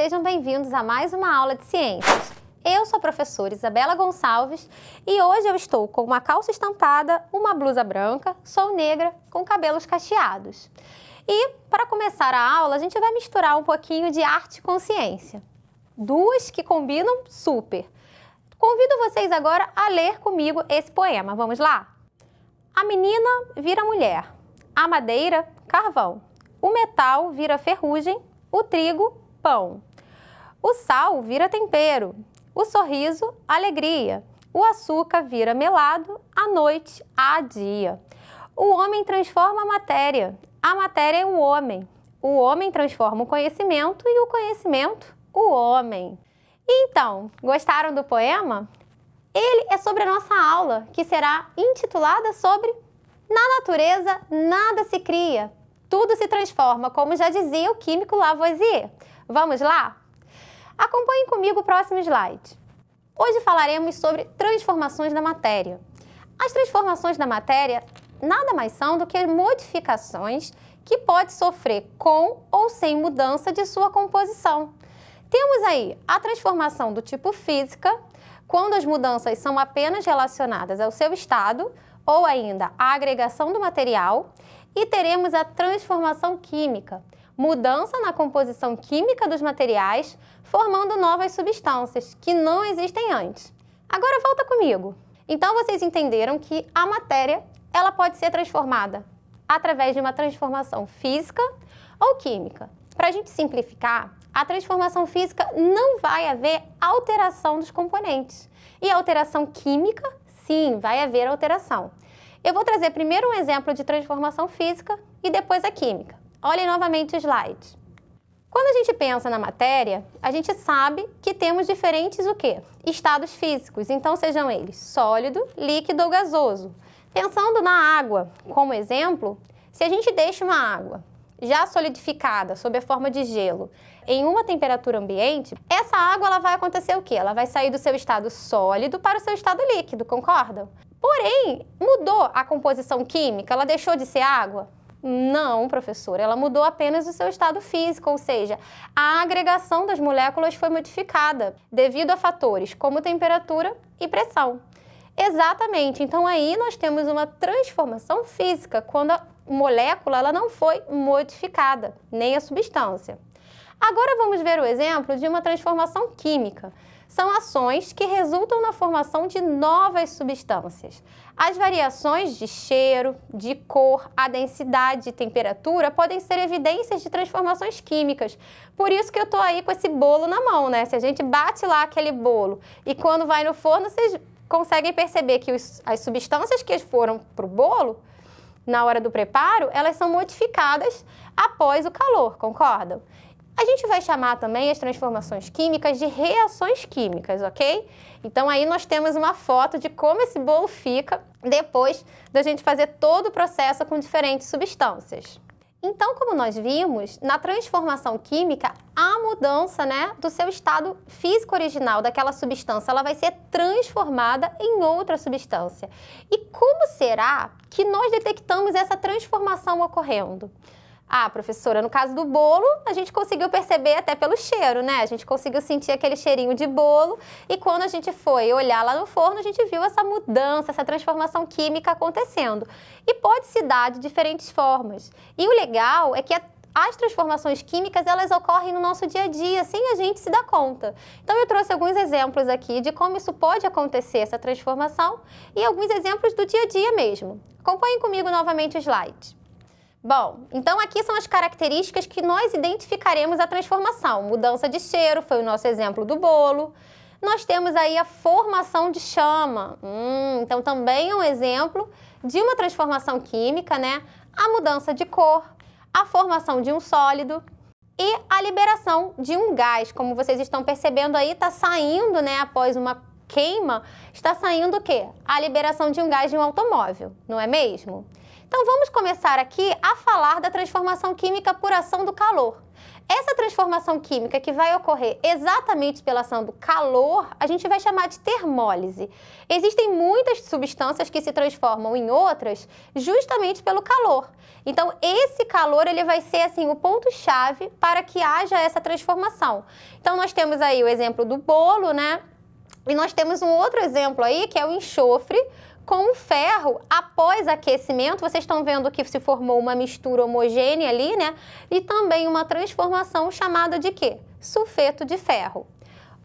Sejam bem-vindos a mais uma aula de ciências. Eu sou a professora Isabela Gonçalves e hoje eu estou com uma calça estampada, uma blusa branca, sou negra, com cabelos cacheados. E, para começar a aula, a gente vai misturar um pouquinho de arte com ciência. Duas que combinam super. Convido vocês agora a ler comigo esse poema. Vamos lá? A menina vira mulher, a madeira, carvão, o metal vira ferrugem, o trigo, pão. O sal vira tempero, o sorriso, alegria, o açúcar vira melado, a noite, a dia. O homem transforma a matéria, a matéria é o homem. O homem transforma o conhecimento e o conhecimento, o homem. Então, gostaram do poema? Ele é sobre a nossa aula, que será intitulada sobre Na natureza, nada se cria, tudo se transforma, como já dizia o químico Lavoisier. Vamos lá? Acompanhem comigo o próximo slide. Hoje falaremos sobre transformações da matéria. As transformações da matéria nada mais são do que modificações que pode sofrer com ou sem mudança de sua composição. Temos aí a transformação do tipo física, quando as mudanças são apenas relacionadas ao seu estado, ou ainda a agregação do material, e teremos a transformação química, mudança na composição química dos materiais, formando novas substâncias que não existem antes. Agora volta comigo. Então vocês entenderam que a matéria, ela pode ser transformada através de uma transformação física ou química. Para a gente simplificar, a transformação física não vai haver alteração dos componentes. E a alteração química, sim, vai haver alteração. Eu vou trazer primeiro um exemplo de transformação física e depois a química. Olhem novamente o slide. Quando a gente pensa na matéria, a gente sabe que temos diferentes o quê? Estados físicos, então sejam eles sólido, líquido ou gasoso. Pensando na água, como exemplo, se a gente deixa uma água já solidificada sob a forma de gelo em uma temperatura ambiente, essa água ela vai acontecer o quê? Ela vai sair do seu estado sólido para o seu estado líquido, concordam? Porém, mudou a composição química, ela deixou de ser água? Não, professor, ela mudou apenas o seu estado físico, ou seja, a agregação das moléculas foi modificada devido a fatores como temperatura e pressão. Exatamente, então aí nós temos uma transformação física quando a molécula ela não foi modificada, nem a substância. Agora vamos ver o exemplo de uma transformação química são ações que resultam na formação de novas substâncias. As variações de cheiro, de cor, a densidade e temperatura podem ser evidências de transformações químicas. Por isso que eu estou aí com esse bolo na mão, né? Se a gente bate lá aquele bolo e quando vai no forno, vocês conseguem perceber que os, as substâncias que foram para o bolo, na hora do preparo, elas são modificadas após o calor, concordam? A gente vai chamar também as transformações químicas de reações químicas, ok? Então aí nós temos uma foto de como esse bolo fica depois da gente fazer todo o processo com diferentes substâncias. Então, como nós vimos, na transformação química, a mudança né, do seu estado físico original daquela substância, ela vai ser transformada em outra substância. E como será que nós detectamos essa transformação ocorrendo? Ah, professora, no caso do bolo, a gente conseguiu perceber até pelo cheiro, né? A gente conseguiu sentir aquele cheirinho de bolo e quando a gente foi olhar lá no forno, a gente viu essa mudança, essa transformação química acontecendo. E pode se dar de diferentes formas. E o legal é que as transformações químicas elas ocorrem no nosso dia a dia sem a gente se dar conta. Então eu trouxe alguns exemplos aqui de como isso pode acontecer essa transformação e alguns exemplos do dia a dia mesmo. Acompanhem comigo novamente o slide. Bom, então aqui são as características que nós identificaremos a transformação. Mudança de cheiro foi o nosso exemplo do bolo. Nós temos aí a formação de chama. Hum, então também é um exemplo de uma transformação química, né? A mudança de cor, a formação de um sólido e a liberação de um gás. Como vocês estão percebendo aí, está saindo, né, após uma queima, está saindo o quê? A liberação de um gás de um automóvel, não é mesmo? Então vamos começar aqui a falar da transformação química por ação do calor. Essa transformação química que vai ocorrer exatamente pela ação do calor, a gente vai chamar de termólise. Existem muitas substâncias que se transformam em outras justamente pelo calor. Então, esse calor ele vai ser assim o ponto chave para que haja essa transformação. Então, nós temos aí o exemplo do bolo, né? E nós temos um outro exemplo aí, que é o enxofre, com o ferro, após aquecimento, vocês estão vendo que se formou uma mistura homogênea ali, né? E também uma transformação chamada de quê? Sulfeto de ferro.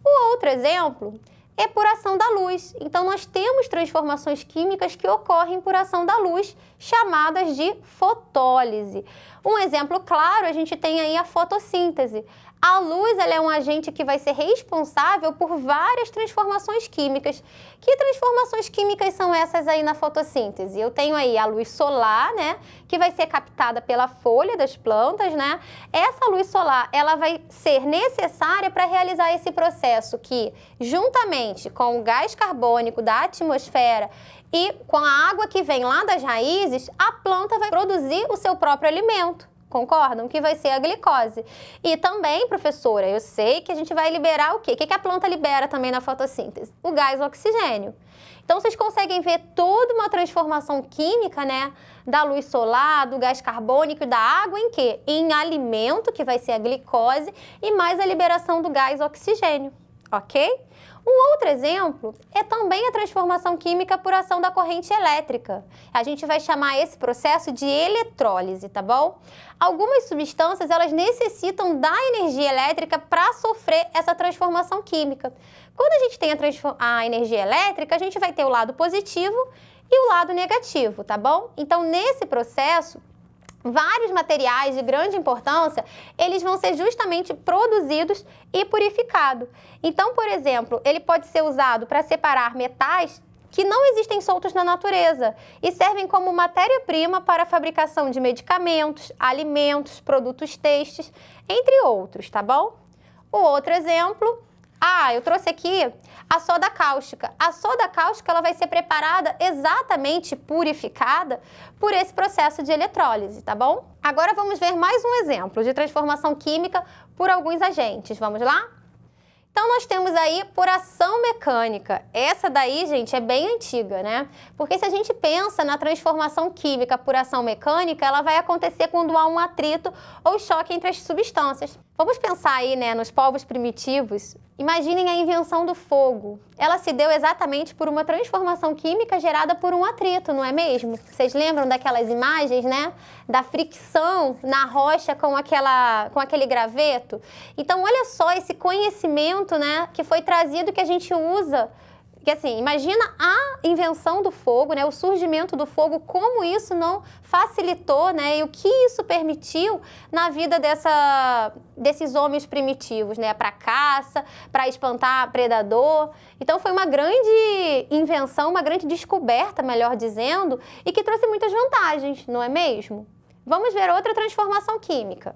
O outro exemplo é por ação da luz. Então, nós temos transformações químicas que ocorrem por ação da luz, chamadas de fotólise. Um exemplo claro, a gente tem aí a fotossíntese. A luz é um agente que vai ser responsável por várias transformações químicas. Que transformações químicas são essas aí na fotossíntese? Eu tenho aí a luz solar, né, que vai ser captada pela folha das plantas, né? Essa luz solar, ela vai ser necessária para realizar esse processo que, juntamente com o gás carbônico da atmosfera e com a água que vem lá das raízes, a planta vai produzir o seu próprio alimento concordam? Que vai ser a glicose. E também, professora, eu sei que a gente vai liberar o quê? O que a planta libera também na fotossíntese? O gás oxigênio. Então, vocês conseguem ver toda uma transformação química, né? Da luz solar, do gás carbônico e da água em quê? Em alimento, que vai ser a glicose, e mais a liberação do gás oxigênio ok? Um outro exemplo é também a transformação química por ação da corrente elétrica. A gente vai chamar esse processo de eletrólise, tá bom? Algumas substâncias, elas necessitam da energia elétrica para sofrer essa transformação química. Quando a gente tem a, a energia elétrica, a gente vai ter o lado positivo e o lado negativo, tá bom? Então, nesse processo, vários materiais de grande importância, eles vão ser justamente produzidos e purificados. Então, por exemplo, ele pode ser usado para separar metais que não existem soltos na natureza e servem como matéria-prima para a fabricação de medicamentos, alimentos, produtos têxteis, entre outros, tá bom? O outro exemplo ah, eu trouxe aqui a soda cáustica. A soda cáustica ela vai ser preparada exatamente purificada por esse processo de eletrólise, tá bom? Agora vamos ver mais um exemplo de transformação química por alguns agentes. Vamos lá? Então nós temos aí por ação mecânica. Essa daí, gente, é bem antiga, né? Porque se a gente pensa na transformação química por ação mecânica, ela vai acontecer quando há um atrito ou choque entre as substâncias. Vamos pensar aí, né, nos povos primitivos. Imaginem a invenção do fogo. Ela se deu exatamente por uma transformação química gerada por um atrito, não é mesmo? Vocês lembram daquelas imagens, né, da fricção na rocha com aquela com aquele graveto? Então, olha só esse conhecimento, né, que foi trazido que a gente usa que assim, imagina a invenção do fogo, né, o surgimento do fogo, como isso não facilitou, né, e o que isso permitiu na vida dessa, desses homens primitivos, né, para caça, para espantar predador. Então foi uma grande invenção, uma grande descoberta, melhor dizendo, e que trouxe muitas vantagens, não é mesmo? Vamos ver outra transformação química.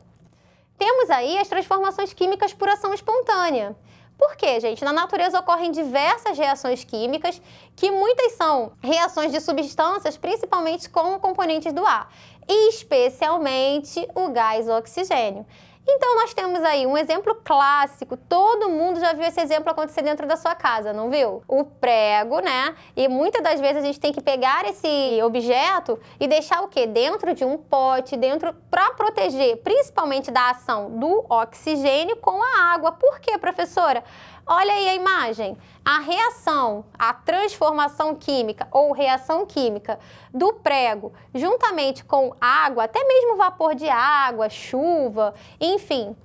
Temos aí as transformações químicas por ação espontânea. Porque, gente? Na natureza ocorrem diversas reações químicas, que muitas são reações de substâncias, principalmente com componentes do ar, especialmente o gás oxigênio. Então nós temos aí um exemplo clássico, todo mundo já viu esse exemplo acontecer dentro da sua casa, não viu? O prego, né? E muitas das vezes a gente tem que pegar esse objeto e deixar o quê? Dentro de um pote, dentro para proteger, principalmente da ação do oxigênio com a água. Por quê, professora? Olha aí a imagem. A reação, a transformação química ou reação química do prego juntamente com água, até mesmo vapor de água, chuva, enfim,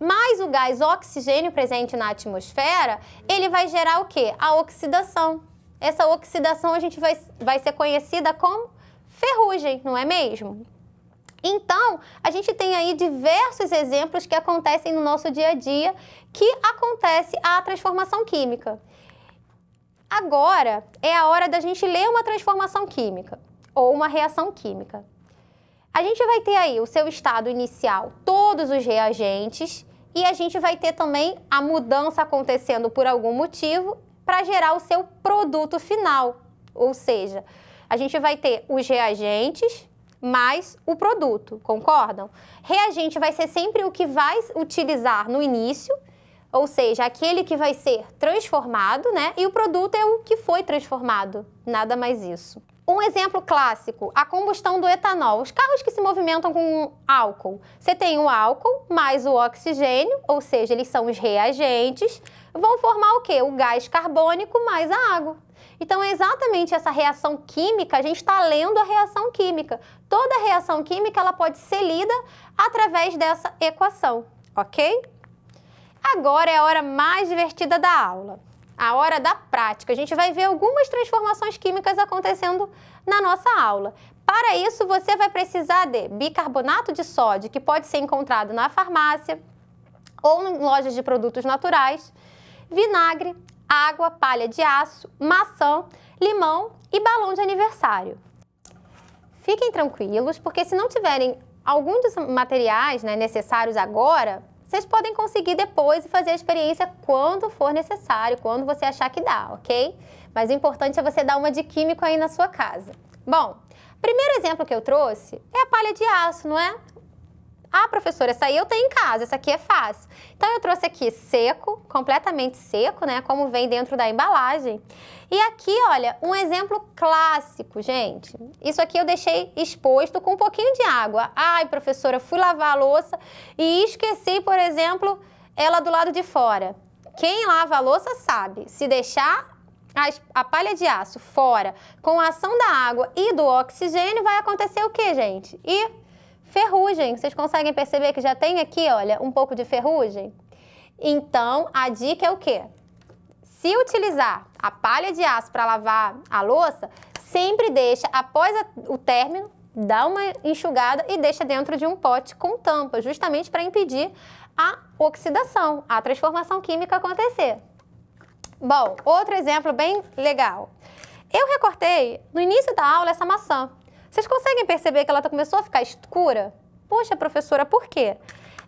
mais o gás oxigênio presente na atmosfera, ele vai gerar o quê? A oxidação. Essa oxidação a gente vai, vai ser conhecida como ferrugem, não é mesmo? Então, a gente tem aí diversos exemplos que acontecem no nosso dia a dia que acontece a transformação química. Agora é a hora da gente ler uma transformação química ou uma reação química. A gente vai ter aí o seu estado inicial, todos os reagentes, e a gente vai ter também a mudança acontecendo por algum motivo para gerar o seu produto final. Ou seja, a gente vai ter os reagentes, mais o produto, concordam? Reagente vai ser sempre o que vai utilizar no início, ou seja, aquele que vai ser transformado, né? E o produto é o que foi transformado, nada mais isso. Um exemplo clássico, a combustão do etanol. Os carros que se movimentam com álcool. Você tem o álcool mais o oxigênio, ou seja, eles são os reagentes, vão formar o quê? O gás carbônico mais a água. Então é exatamente essa reação química, a gente está lendo a reação química. Toda reação química ela pode ser lida através dessa equação, ok? Agora é a hora mais divertida da aula, a hora da prática. A gente vai ver algumas transformações químicas acontecendo na nossa aula. Para isso, você vai precisar de bicarbonato de sódio, que pode ser encontrado na farmácia ou em lojas de produtos naturais, vinagre, água, palha de aço, maçã, limão e balão de aniversário. Fiquem tranquilos, porque se não tiverem alguns dos materiais né, necessários agora, vocês podem conseguir depois e fazer a experiência quando for necessário, quando você achar que dá, ok? Mas o importante é você dar uma de químico aí na sua casa. Bom, primeiro exemplo que eu trouxe é a palha de aço, não é? Ah, professora, essa aí eu tenho em casa, essa aqui é fácil. Então eu trouxe aqui seco, completamente seco, né? Como vem dentro da embalagem. E aqui, olha, um exemplo clássico, gente. Isso aqui eu deixei exposto com um pouquinho de água. Ai, professora, fui lavar a louça e esqueci, por exemplo, ela do lado de fora. Quem lava a louça sabe, se deixar a, palha de aço fora com a ação da água e do oxigênio, vai acontecer o que, gente? E ferrugem. Vocês conseguem perceber que já tem aqui, olha, um pouco de ferrugem? Então, a dica é o quê? Se utilizar a palha de aço para lavar a louça, sempre deixa, após a, o término, dá uma enxugada e deixa dentro de um pote com tampa, justamente para impedir a oxidação, a transformação química acontecer. Bom, outro exemplo bem legal. Eu recortei no início da aula essa maçã. Vocês conseguem perceber que ela tá, começou a ficar escura? Poxa, professora, por quê?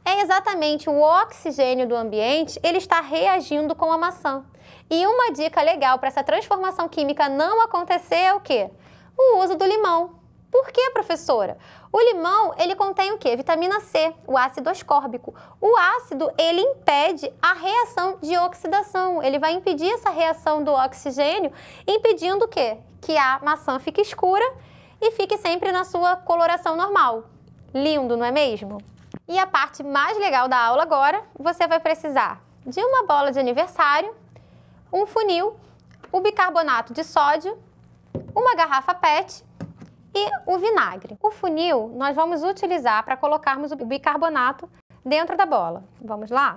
É exatamente o oxigênio do ambiente, ele está reagindo com a maçã. E uma dica legal para essa transformação química não acontecer é o quê? O uso do limão. Por quê professora? O limão, ele contém o quê? Vitamina C, o ácido ascórbico. O ácido, ele impede a reação de oxidação. Ele vai impedir essa reação do oxigênio, impedindo o quê? Que a maçã fique escura e fique sempre na sua coloração normal. Lindo, não é mesmo? E a parte mais legal da aula agora, você vai precisar de uma bola de aniversário, um funil, o bicarbonato de sódio, uma garrafa PET e o vinagre. O funil nós vamos utilizar para colocarmos o bicarbonato dentro da bola. Vamos lá?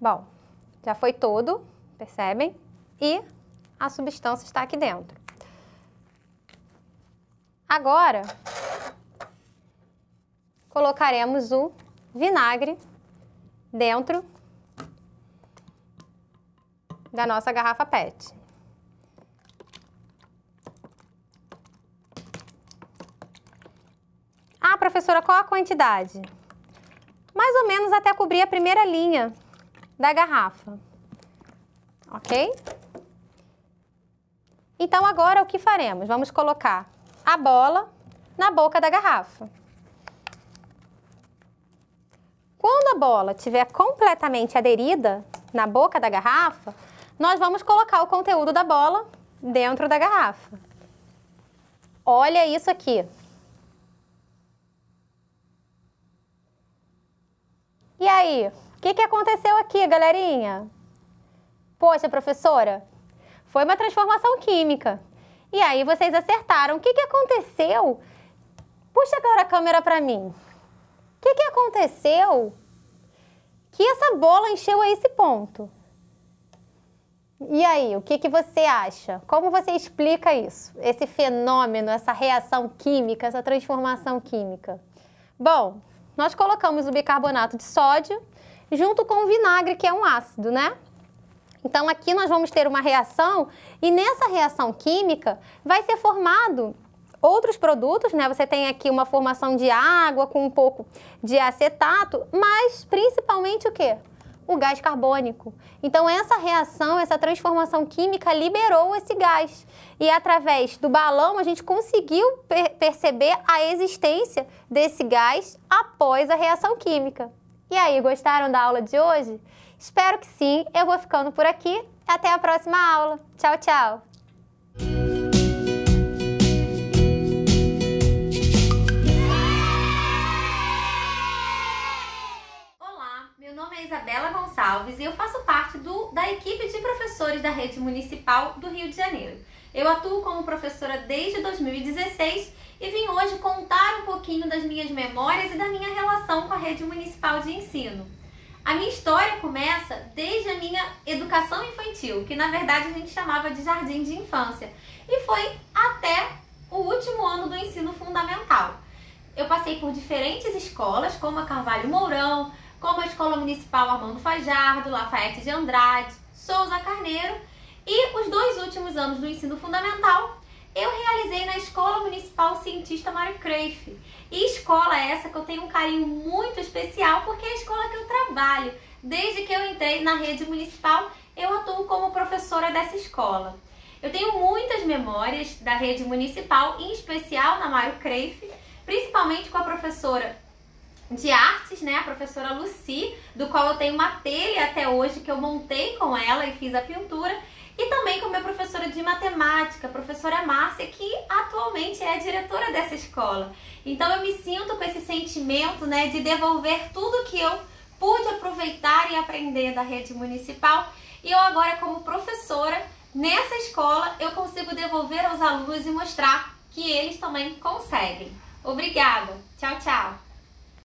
Bom, já foi todo, percebem? E a substância está aqui dentro. Agora, colocaremos o vinagre dentro da nossa garrafa PET. Ah, professora, qual a quantidade? Mais ou menos até cobrir a primeira linha da garrafa, ok? Então, agora o que faremos? Vamos colocar a bola na boca da garrafa. Quando a bola estiver completamente aderida na boca da garrafa, nós vamos colocar o conteúdo da bola dentro da garrafa. Olha isso aqui. E aí, o que, que aconteceu aqui, galerinha? Poxa, professora, foi uma transformação química. E aí vocês acertaram. O que, que aconteceu? Puxa agora a câmera para mim. O que, que aconteceu que essa bola encheu a esse ponto? E aí, o que, que você acha? Como você explica isso? Esse fenômeno, essa reação química, essa transformação química? Bom, nós colocamos o bicarbonato de sódio junto com o vinagre, que é um ácido, né? Então, aqui nós vamos ter uma reação e nessa reação química vai ser formado outros produtos, né? Você tem aqui uma formação de água com um pouco de acetato, mas principalmente o quê? O gás carbônico. Então, essa reação, essa transformação química liberou esse gás. E através do balão, a gente conseguiu per perceber a existência desse gás após a reação química. E aí, gostaram da aula de hoje? Espero que sim. Eu vou ficando por aqui. Até a próxima aula. Tchau, tchau. Olá, meu nome é Isabela Gonçalves e eu faço parte do, da equipe de professores da Rede Municipal do Rio de Janeiro. Eu atuo como professora desde 2016 e vim hoje contar um pouquinho das minhas memórias e da minha relação com a rede municipal de ensino. A minha história começa desde a minha educação infantil, que na verdade a gente chamava de jardim de infância, e foi até o último ano do ensino fundamental. Eu passei por diferentes escolas, como a Carvalho Mourão, como a Escola Municipal Armando Fajardo, Lafayette de Andrade, Souza Carneiro, e os dois últimos anos do ensino fundamental eu realizei na Escola Municipal Cientista Mário Cruyff. E escola essa que eu tenho um carinho muito especial porque é a escola que eu trabalho. Desde que eu entrei na rede municipal, eu atuo como professora dessa escola. Eu tenho muitas memórias da rede municipal, em especial na Mário Cruyff, principalmente com a professora de artes, né, a professora Lucy, do qual eu tenho uma telha até hoje que eu montei com ela e fiz a pintura e também com a minha professora de matemática, a professora Márcia, que atualmente é a diretora dessa escola. Então eu me sinto com esse sentimento né, de devolver tudo que eu pude aproveitar e aprender da rede municipal e eu agora como professora nessa escola eu consigo devolver aos alunos e mostrar que eles também conseguem. Obrigada. Tchau, tchau.